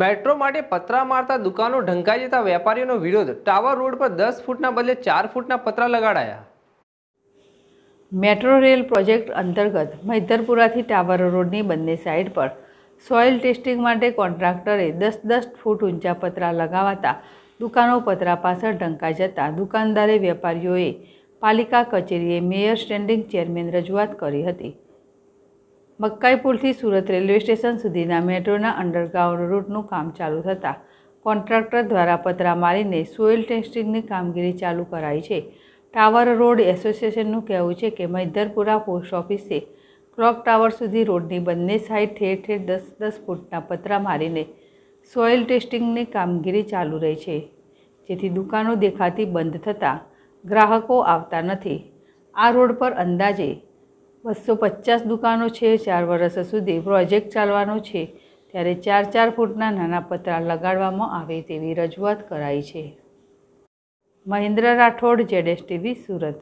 metro માટે પતરા મારતા દુકાનો ઢંકાઈ જતા વેપારીઓનો વિરોધ ટાવર રોડ પર દસ ફૂટના બદલે ચાર ફૂટના પતરા લગાડાયા મેટ્રો રેલ પ્રોજેક્ટ અંતર્ગત મૈધરપુરાથી ટાવર રોડની બંને સાઇડ પર સોઇલ ટેસ્ટિંગ માટે કોન્ટ્રાક્ટરે દસ દસ ફૂટ ઊંચા પતરા લગાવાતા દુકાનો પતરા પાછળ ઢંકાઈ જતા દુકાનદારે વેપારીઓએ પાલિકા કચેરીએ મેયર સ્ટેન્ડિંગ ચેરમેન રજૂઆત કરી હતી મક્કાઈપુરથી સુરત રેલવે સ્ટેશન સુધીના મેટ્રોના અંડરગ્રાઉન્ડ રૂટનું કામ ચાલુ થતાં કોન્ટ્રાક્ટર દ્વારા પતરા મારીને સોઇલ ટેસ્ટિંગની કામગીરી ચાલુ કરાઈ છે ટાવર રોડ એસોસિએશનનું કહેવું છે કે મૈધરપુરા પોસ્ટ ઓફિસે ક્લોક ટાવર સુધી રોડની બંને સાઈડ ઠેર ઠેર દસ દસ ફૂટના પતરા મારીને સોઇલ ટેસ્ટિંગની કામગીરી ચાલુ રહી છે જેથી દુકાનો દેખાતી બંધ થતાં ગ્રાહકો આવતા નથી આ રોડ પર અંદાજે બસો પચાસ દુકાનો છે ચાર વર્ષ સુધી પ્રોજેક્ટ ચાલવાનો છે ત્યારે ચાર ચાર ફૂટના નાના પતરા લગાડવામાં આવે તેવી રજૂઆત કરાઈ છે મહેન્દ્ર રાઠોડ જેડેશ સુરત